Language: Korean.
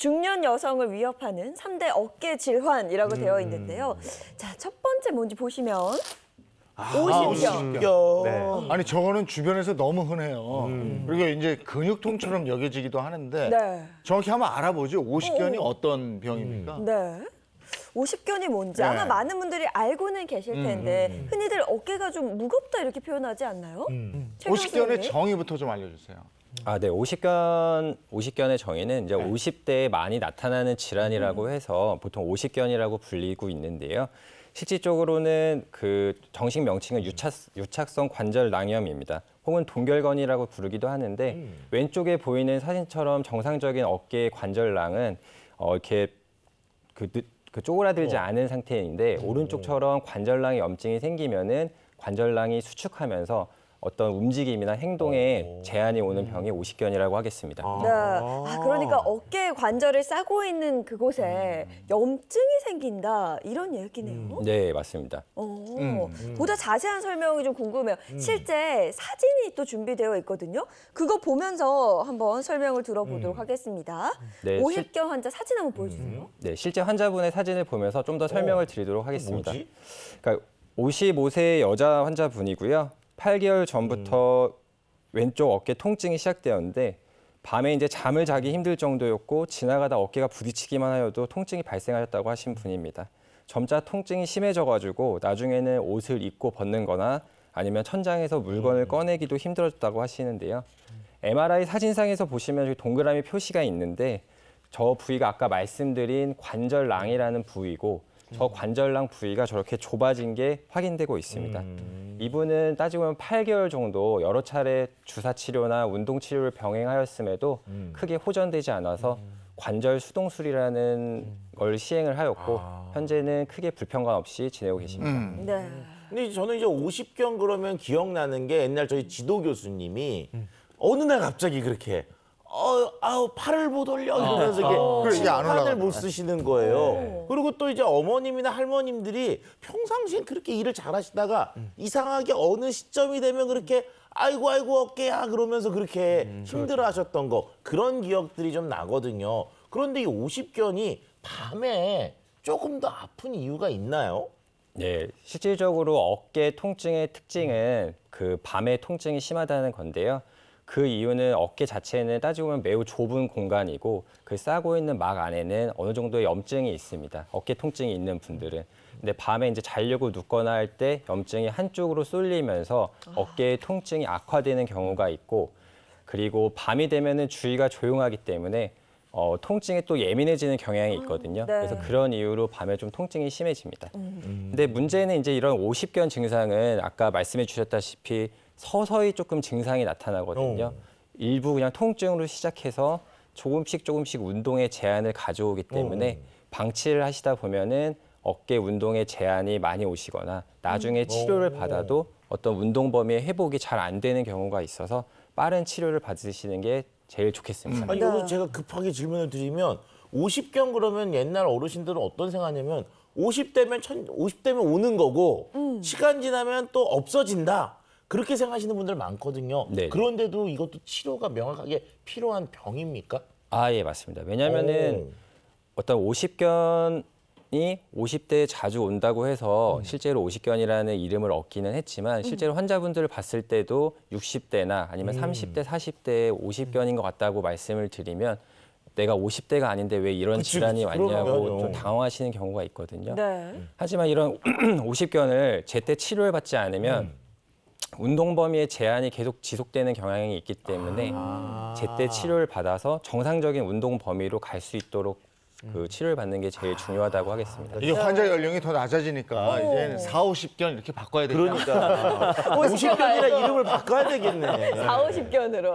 중년 여성을 위협하는 3대 어깨 질환이라고 음. 되어 있는데요. 자, 첫 번째 뭔지 보시면 아, 오십견. 네. 네. 아니 저거는 주변에서 너무 흔해요. 음. 그리고 이제 근육통처럼 여겨지기도 하는데 네. 정확히 한번 알아보죠. 오십견이 오. 어, 어. 어떤 병입니까? 음. 네. 오십견이 뭔지 네. 아마 많은 분들이 알고는 계실 음, 텐데 음, 음, 흔히들 어깨가 좀 무겁다 이렇게 표현하지 않나요? 오십견의 정의부터 좀 알려주세요. 아, 네. 오십견 오십견의 정의는 이제 네. 오십 대에 많이 나타나는 질환이라고 해서 보통 오십견이라고 불리고 있는데요. 실질적으로는 그 정식 명칭은 음. 유착, 유착성 관절 낭염입니다. 혹은 동결건이라고 부르기도 하는데 음. 왼쪽에 보이는 사진처럼 정상적인 어깨의 관절낭은 어, 이렇게 그, 늦- 그 쪼그라들지 어. 않은 상태인데 음. 오른쪽처럼 관절낭에 염증이 생기면은 관절낭이 수축하면서 어떤 움직임이나 행동에 어. 제한이 오는 음. 병이 오십견이라고 하겠습니다. 아. 네. 아, 그러니까 어깨 관절을 싸고 있는 그곳에 음. 염증이 생긴다 이런 얘기네요. 음. 네, 맞습니다. 어, 보다 자세한 설명이 좀 궁금해요. 실제 사진이 또 준비되어 있거든요. 그거 보면서 한번 설명을 들어보도록 하겠습니다. 네, 오십견 환자 사진 한번 보여주세요. 네, 실제 환자분의 사진을 보면서 좀 더 설명을 어. 드리도록 하겠습니다. 뭐지? 그러니까 55세 여자 환자분이고요. 8개월 전부터 음. 왼쪽 어깨 통증이 시작되었는데 밤에 이제 잠을 자기 힘들 정도였고 지나가다 어깨가 부딪히기만 하여도 통증이 발생하셨다고 하신 분입니다. 점차 통증이 심해져가지고 나중에는 옷을 입고 벗는 거나 아니면 천장에서 물건을 음. 꺼내기도 힘들었다고 하시는데요. MRI 사진상에서 보시면 동그라미 표시가 있는데 저 부위가 아까 말씀드린 관절낭이라는 부위고 저 관절랑 부위가 저렇게 좁아진 게 확인되고 있습니다. 음. 이분은 따지고 보면 8개월 정도 여러 차례 주사 치료나 운동 치료를 병행하였음에도 음. 크게 호전되지 않아서 음. 관절 수동술이라는 걸 시행을 하였고 아. 현재는 크게 불편감 없이 지내고 음. 계십니다. 음. 음. 네. 근데 저는 이제 50견 그러면 기억나는 게 옛날 저희 지도 교수님이 어느 날 갑자기 그렇게 어, 아우 팔을 못 올려 아. 이러면서 어. 이게 심판을 못 쓰시는 거예요. 네. 그리고 또 이제 어머님이나 할머님들이 평상시엔 그렇게 일을 잘하시다가 음. 이상하게 어느 시점이 되면 그렇게 아이고 아이고 어깨야 그러면서 그렇게 음, 그렇죠. 힘들어하셨던 거 그런 기억들이 좀 나거든요. 그런데 이 오십견이 밤에 조금 더 아픈 이유가 있나요? 네, 실질적으로 어깨 통증의 특징은 그 밤에 통증이 심하다는 건데요. 그 이유는 어깨 자체는 따지고 보면 매우 좁은 공간이고 그 싸고 있는 막 안에는 어느 정도의 염증이 있습니다. 어깨 통증이 있는 분들은. 근데 밤에 이제 자려고 눕거나 할 때 염증이 한쪽으로 쏠리면서 아. 어깨의 통증이 악화되는 경우가 있고 그리고 밤이 되면은 주위가 조용하기 때문에 어, 통증에 또 예민해지는 경향이 아, 있거든요. 네. 그래서 그런 이유로 밤에 좀 통증이 심해집니다. 음. 근데 문제는 이제 이런 오십견 증상은 아까 말씀해 주셨다시피 서서히 조금 증상이 나타나거든요. 오. 일부 그냥 통증으로 시작해서 조금씩 조금씩 운동에 제한을 가져오기 때문에 오. 방치를 하시다 보면은 어깨 운동에 제한이 많이 오시거나 나중에 음. 치료를 받아도 어떤 운동 범위의 회복이 잘 안 되는 경우가 있어서 빠른 치료를 받으시는 게 제일 좋겠습니다. 아니, 이거 네. 제가 급하게 질문을 드리면 50견 그러면 옛날 어르신들은 어떤 생각하냐면 50대면 천, 50대면 오는 거고 음. 시간 지나면 또 없어진다. 그렇게 생각하시는 분들 많거든요. 네 그런데도 이것도 치료가 명확하게 필요한 병입니까? 아, 예, 맞습니다. 왜냐면은 어떤 오십견이 오십 대에 자주 온다고 해서 음. 실제로 오십견이라는 이름을 얻기는 했지만 음. 실제로 환자분들을 봤을 때도 육십 대나 아니면 음. 삼십 대 사십 대에 오십견인것 음. 같다고 말씀을 드리면 내가 50대가 아닌데 왜 이런 그치, 질환이 그치, 왔냐고 좀 당황하시는 경우가 있거든요. 네. 하지만 이런 50견을 제때 치료를 받지 않으면 음. 운동 범위의 제한이 계속 지속되는 경향이 있기 때문에 아. 제때 치료를 받아서 정상적인 운동 범위로 갈 수 있도록 그 음. 치료를 받는 게 제일 중요하다고 하겠습니다. 이게 환자 연령이 더 낮아지니까 이제 4, 50견 이렇게 바꿔야 되니까. 그러니까 50견이라 이름을 바꿔야 되겠네. 4, 50견으로.